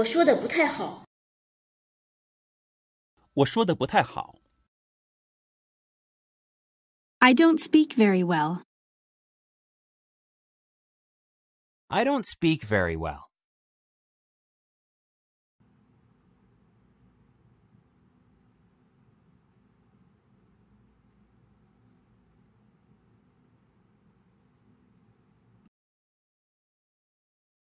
我说的不太好。我说的不太好。I don't speak very well. I don't speak very well.